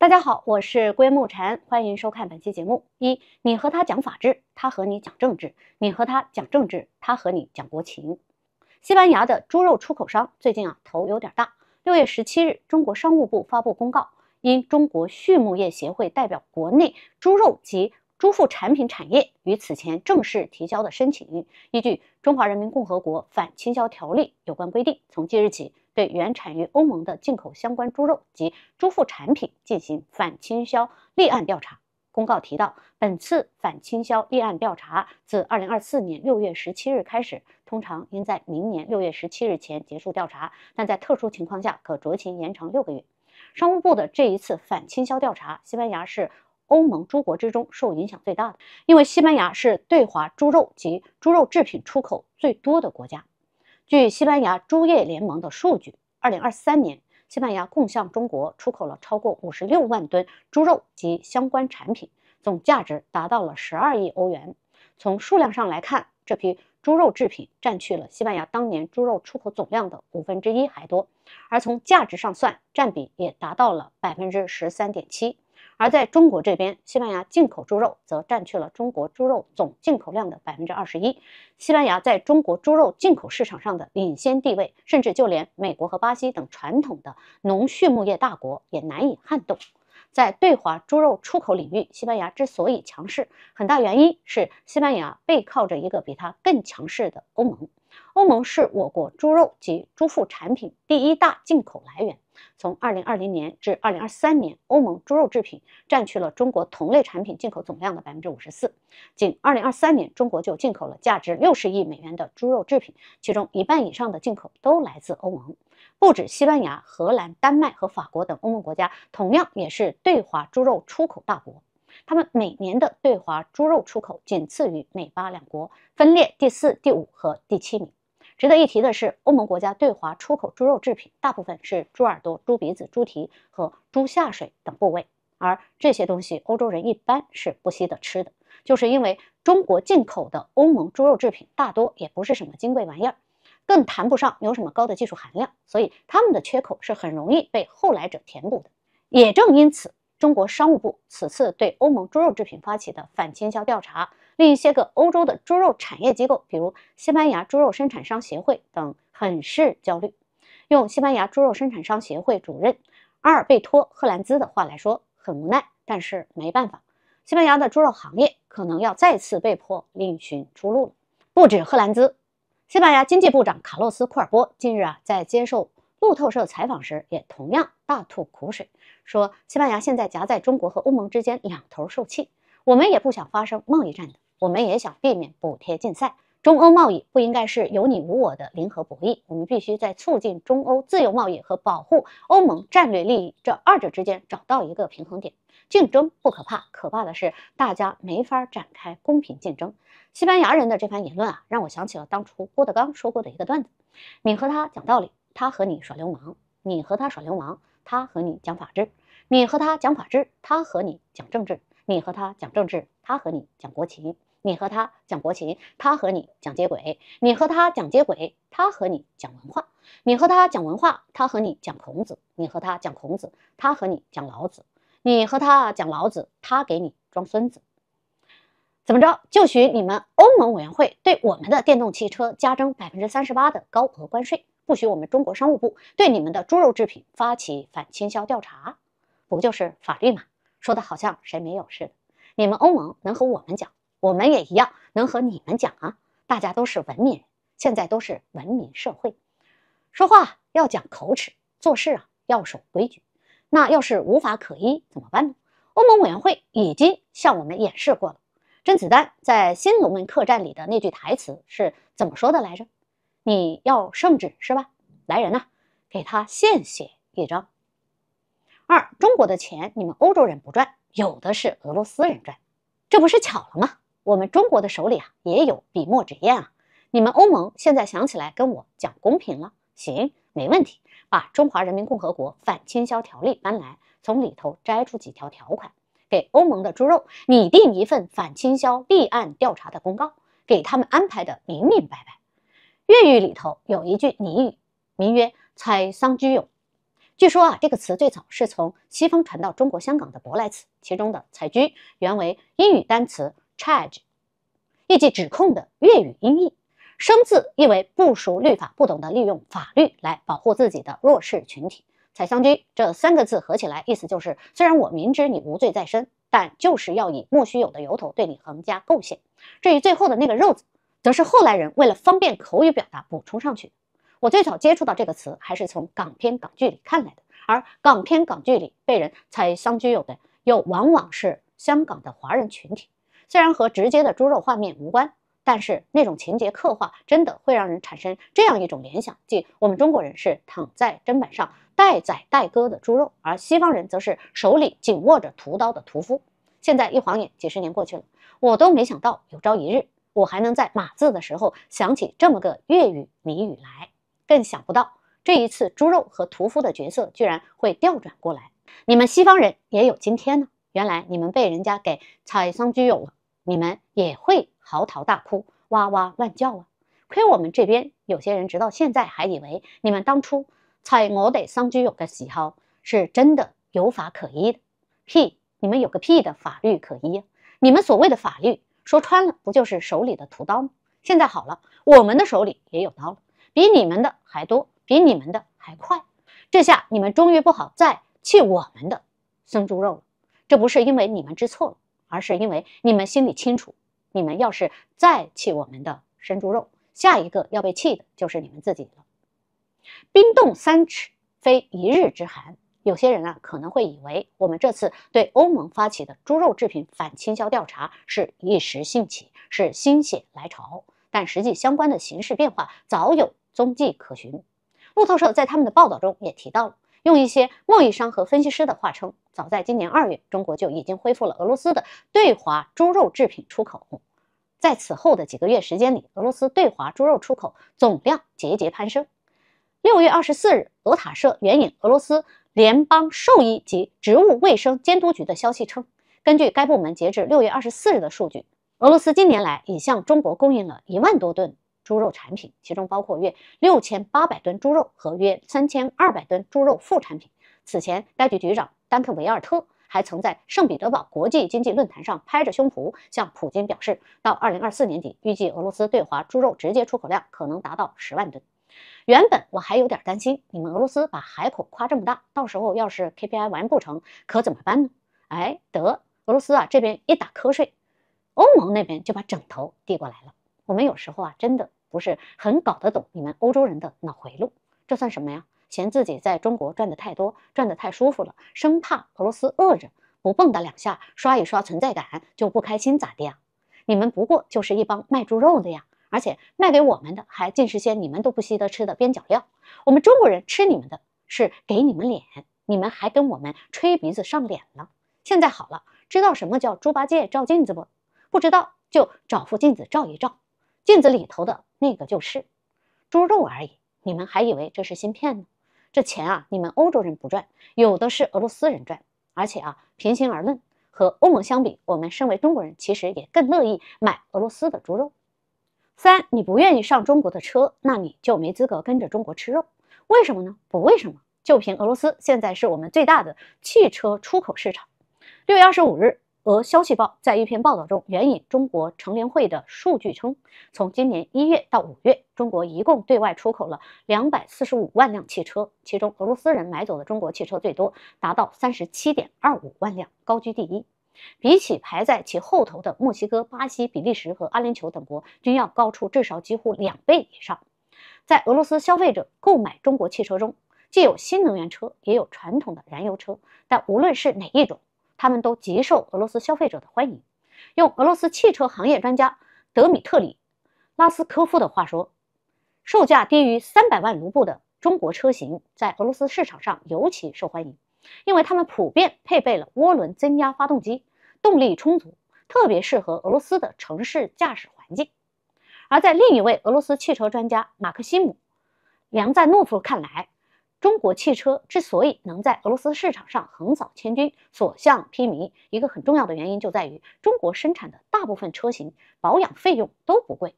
大家好，我是归木禅，欢迎收看本期节目。一，你和他讲法治，他和你讲政治；你和他讲政治，他和你讲国情。西班牙的猪肉出口商最近啊头有点大。六月十七日，中国商务部发布公告，因中国畜牧业协会代表国内猪肉及猪副产品产业，与此前正式提交的申请，依据《中华人民共和国反倾销条例》有关规定，从即日起。对原产于欧盟的进口相关猪肉及猪副产品进行反倾销立案调查。公告提到，本次反倾销立案调查自二零二四年六月十七日开始，通常应在明年六月十七日前结束调查，但在特殊情况下可酌情延长六个月。商务部的这一次反倾销调查，西班牙是欧盟诸国之中受影响最大的，因为西班牙是对华猪肉及猪肉制品出口最多的国家。据西班牙猪业联盟的数据，二零二三年，西班牙共向中国出口了超过五十六万吨猪肉及相关产品，总价值达到了十二亿欧元。从数量上来看，这批猪肉制品占去了西班牙当年猪肉出口总量的五分之一还多，而从价值上算，占比也达到了百分之十三点七。而在中国这边，西班牙进口猪肉则占据了中国猪肉总进口量的百分之二十一。西班牙在中国猪肉进口市场上的领先地位，甚至就连美国和巴西等传统的农畜牧业大国也难以撼动。在对华猪肉出口领域，西班牙之所以强势，很大原因是西班牙背靠着一个比它更强势的欧盟。欧盟是我国猪肉及猪副产品第一大进口来源。从2020年至2023年，欧盟猪肉制品占据了中国同类产品进口总量的54%。仅2023年，中国就进口了价值60亿美元的猪肉制品，其中一半以上的进口都来自欧盟。不止西班牙、荷兰、丹麦和法国等欧盟国家，同样也是对华猪肉出口大国。他们每年的对华猪肉出口仅次于美、巴两国，分列第四、第五和第七名。值得一提的是，欧盟国家对华出口猪肉制品，大部分是猪耳朵、猪鼻子、猪蹄和猪下水等部位，而这些东西欧洲人一般是不惜的吃的，就是因为中国进口的欧盟猪肉制品大多也不是什么金贵玩意儿，更谈不上有什么高的技术含量，所以他们的缺口是很容易被后来者填补的，也正因此。中国商务部此次对欧盟猪肉制品发起的反倾销调查，令一些个欧洲的猪肉产业机构，比如西班牙猪肉生产商协会等，很是焦虑。用西班牙猪肉生产商协会主任阿尔贝托·赫兰兹的话来说，很无奈，但是没办法，西班牙的猪肉行业可能要再次被迫另寻出路了。不止赫兰兹，西班牙经济部长卡洛斯·库尔波近日啊在接受。路透社采访时也同样大吐苦水，说西班牙现在夹在中国和欧盟之间，两头受气。我们也不想发生贸易战的，我们也想避免补贴竞赛。中欧贸易不应该是有你无我的零和博弈，我们必须在促进中欧自由贸易和保护欧盟战略利益这二者之间找到一个平衡点。竞争不可怕，可怕的是大家没法展开公平竞争。西班牙人的这番言论啊，让我想起了当初郭德纲说过的一个段子，你和他讲道理。他和你耍流氓，你和他耍流氓；他和你讲法制，你和他讲法制；他和你讲政治，你和他讲政治；他和你讲国情，你和他讲国情；他和你讲接轨，你和他讲接轨；他和你讲文化，你和他讲文化；他和你讲孔子，你和他讲孔子；他和你讲老子，你和他讲老子；他给你装孙子，怎么着？就许你们欧盟委员会对我们的电动汽车加征百分之三十八的高额关税。不许我们中国商务部对你们的猪肉制品发起反倾销调查，不就是法律吗？说的好像谁没有似的。你们欧盟能和我们讲，我们也一样能和你们讲啊。大家都是文明人，现在都是文明社会，说话要讲口齿，做事啊要守规矩。那要是无法可依怎么办呢？欧盟委员会已经向我们演示过了。甄子丹在《新龙门客栈》里的那句台词是怎么说的来着？你要圣旨是吧？来人呐，给他现写一张。二中国的钱你们欧洲人不赚，有的是俄罗斯人赚，这不是巧了吗？我们中国的手里啊也有笔墨纸砚啊。你们欧盟现在想起来跟我讲公平了，行，没问题，把《中华人民共和国反倾销条例》搬来，从里头摘出几条条款，给欧盟的猪肉拟定一份反倾销立案调查的公告，给他们安排的明明白白。粤语里头有一句俚语，名曰“采桑居勇”。据说啊，这个词最早是从西方传到中国香港的舶来词。其中的“采居”原为英语单词 “charge”，意即指控的粤语音译。生字意为不熟律法、不懂得利用法律来保护自己的弱势群体。采桑居这三个字合起来，意思就是：虽然我明知你无罪在身，但就是要以莫须有的由头对你横加构陷。至于最后的那个“肉”字。则是后来人为了方便口语表达补充上去。我最早接触到这个词还是从港片港剧里看来的，而港片港剧里被人才相居有的又往往是香港的华人群体。虽然和直接的猪肉画面无关，但是那种情节刻画真的会让人产生这样一种联想：即我们中国人是躺在砧板上待宰待割的猪肉，而西方人则是手里紧握着屠刀的屠夫。现在一晃眼几十年过去了，我都没想到有朝一日。我还能在码字的时候想起这么个粤语谜语来，更想不到这一次猪肉和屠夫的角色居然会调转过来。你们西方人也有今天呢？原来你们被人家给踩桑居友了，你们也会嚎啕大哭，哇哇乱叫啊！亏我们这边有些人直到现在还以为你们当初踩我得桑居友的喜好是真的有法可依的，屁！你们有个屁的法律可依？你们所谓的法律？说穿了，不就是手里的屠刀吗？现在好了，我们的手里也有刀了，比你们的还多，比你们的还快。这下你们终于不好再气我们的生猪肉了。这不是因为你们知错了，而是因为你们心里清楚，你们要是再气我们的生猪肉，下一个要被气的就是你们自己了。冰冻三尺，非一日之寒。有些人啊可能会以为，我们这次对欧盟发起的猪肉制品反倾销调查是一时兴起，是心血来潮。但实际相关的形势变化早有踪迹可循。路透社在他们的报道中也提到了，用一些贸易商和分析师的话称，早在今年二月，中国就已经恢复了俄罗斯的对华猪肉制品出口。在此后的几个月时间里，俄罗斯对华猪肉出口总量节节攀升。六月二十四日，俄塔社援引俄罗斯。联邦兽医及植物卫生监督局的消息称，根据该部门截至六月二十四日的数据，俄罗斯近年来已向中国供应了一万多吨猪肉产品，其中包括约六千八百吨猪肉和约三千二百吨猪肉副产品。此前，该局局长丹特维尔特还曾在圣彼得堡国际经济论坛上拍着胸脯向普京表示，到二零二四年底，预计俄罗斯对华猪肉直接出口量可能达到十万吨。原本我还有点担心，你们俄罗斯把海口夸这么大，到时候要是 KPI 完不成，可怎么办呢？哎，得，俄罗斯啊这边一打瞌睡，欧盟那边就把枕头递过来了。我们有时候啊，真的不是很搞得懂你们欧洲人的脑回路。这算什么呀？嫌自己在中国赚的太多，赚的太舒服了，生怕俄罗斯饿着，不蹦跶两下，刷一刷存在感就不开心咋的呀？你们不过就是一帮卖猪肉的呀。而且卖给我们的还尽是些你们都不稀得吃的边角料。我们中国人吃你们的是给你们脸，你们还跟我们吹鼻子上脸了。现在好了，知道什么叫猪八戒照镜子不？不知道就找副镜子照一照，镜子里头的那个就是猪肉而已。你们还以为这是芯片呢？这钱啊，你们欧洲人不赚，有的是俄罗斯人赚。而且啊，平心而论，和欧盟相比，我们身为中国人其实也更乐意买俄罗斯的猪肉。三，你不愿意上中国的车，那你就没资格跟着中国吃肉。为什么呢？不为什么，就凭俄罗斯现在是我们最大的汽车出口市场。六月二十五日，俄消息报在一篇报道中援引中国成联会的数据称，从今年一月到五月，中国一共对外出口了两百四十五万辆汽车，其中俄罗斯人买走的中国汽车最多，达到三十七点二五万辆，高居第一。比起排在其后头的墨西哥、巴西、比利时和阿联酋等国，均要高出至少几乎两倍以上。在俄罗斯消费者购买中国汽车中，既有新能源车，也有传统的燃油车。但无论是哪一种，他们都极受俄罗斯消费者的欢迎。用俄罗斯汽车行业专家德米特里·拉斯科夫的话说：“售价低于三百万卢布的中国车型，在俄罗斯市场上尤其受欢迎。”因为他们普遍配备了涡轮增压发动机，动力充足，特别适合俄罗斯的城市驾驶环境。而在另一位俄罗斯汽车专家马克西姆·梁赞诺夫看来，中国汽车之所以能在俄罗斯市场上横扫千军、所向披靡，一个很重要的原因就在于中国生产的大部分车型保养费用都不贵。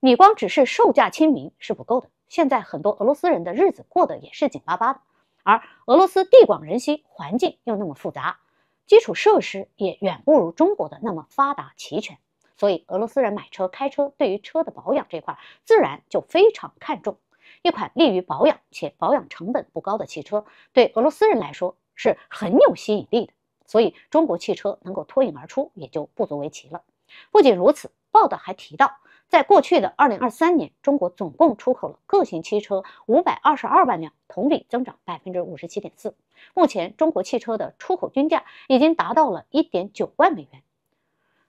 你光只是售价亲民是不够的，现在很多俄罗斯人的日子过得也是紧巴巴的。而俄罗斯地广人稀，环境又那么复杂，基础设施也远不如中国的那么发达齐全，所以俄罗斯人买车开车，对于车的保养这块，自然就非常看重。一款利于保养且保养成本不高的汽车，对俄罗斯人来说是很有吸引力的，所以中国汽车能够脱颖而出也就不足为奇了。不仅如此，报道还提到。在过去的二零二三年，中国总共出口了各型汽车五百二十二万辆，同比增长百分之五十七点四。目前，中国汽车的出口均价已经达到了一点九万美元。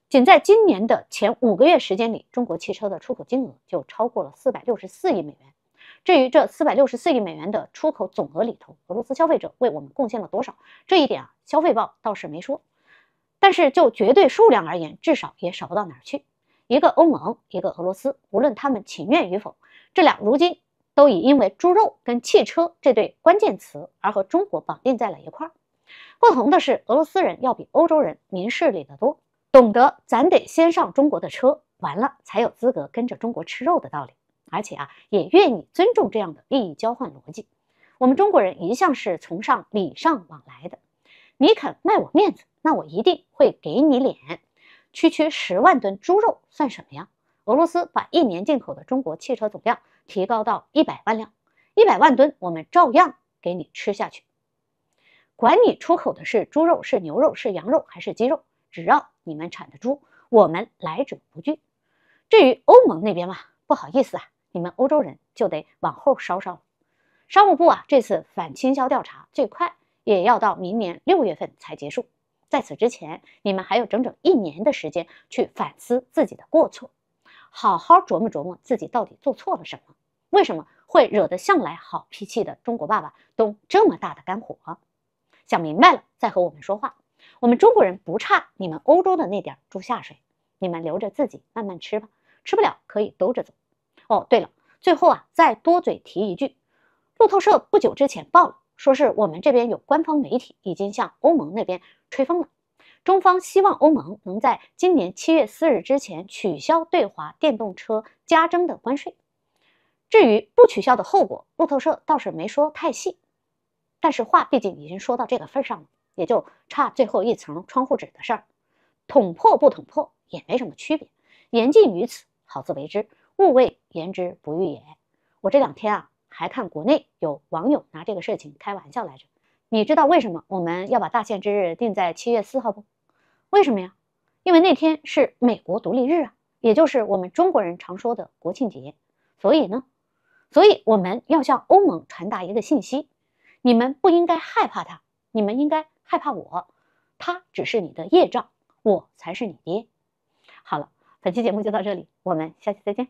仅在今年的前五个月时间里，中国汽车的出口金额就超过了四百六十四亿美元。至于这四百六十四亿美元的出口总额里头，俄罗斯消费者为我们贡献了多少？这一点啊，消费报倒是没说，但是就绝对数量而言，至少也少不到哪儿去。一个欧盟，一个俄罗斯，无论他们情愿与否，这俩如今都已因为猪肉跟汽车这对关键词而和中国绑定在了一块儿。不同的是，俄罗斯人要比欧洲人明事理得多，懂得咱得先上中国的车，完了才有资格跟着中国吃肉的道理。而且啊，也愿意尊重这样的利益交换逻辑。我们中国人一向是崇尚礼尚往来的，你肯卖我面子，那我一定会给你脸。区区十万吨猪肉算什么呀？俄罗斯把一年进口的中国汽车总量提高到一百万辆，一百万吨，我们照样给你吃下去。管你出口的是猪肉、是牛肉、是羊肉还是鸡肉，只要你们产的猪，我们来者不拒。至于欧盟那边嘛，不好意思啊，你们欧洲人就得往后稍稍。商务部啊，这次反倾销调查最快也要到明年六月份才结束。在此之前，你们还有整整一年的时间去反思自己的过错，好好琢磨琢磨自己到底做错了什么，为什么会惹得向来好脾气的中国爸爸动这么大的肝火？想明白了再和我们说话。我们中国人不差你们欧洲的那点猪下水，你们留着自己慢慢吃吧，吃不了可以兜着走。哦，对了，最后啊，再多嘴提一句，路透社不久之前报了，说是我们这边有官方媒体已经向欧盟那边。吹风了，中方希望欧盟能在今年七月四日之前取消对华电动车加征的关税。至于不取消的后果，路透社倒是没说太细，但是话毕竟已经说到这个份上了，也就差最后一层窗户纸的事儿，捅破不捅破也没什么区别。言尽于此，好自为之，勿谓言之不预也。我这两天啊，还看国内有网友拿这个事情开玩笑来着。你知道为什么我们要把大限之日定在七月四号不？为什么呀？因为那天是美国独立日啊，也就是我们中国人常说的国庆节。所以呢，所以我们要向欧盟传达一个信息：你们不应该害怕他，你们应该害怕我。他只是你的业障，我才是你爹。好了，本期节目就到这里，我们下期再见。